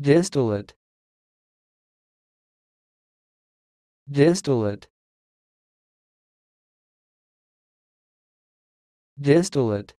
distillate distillate distillate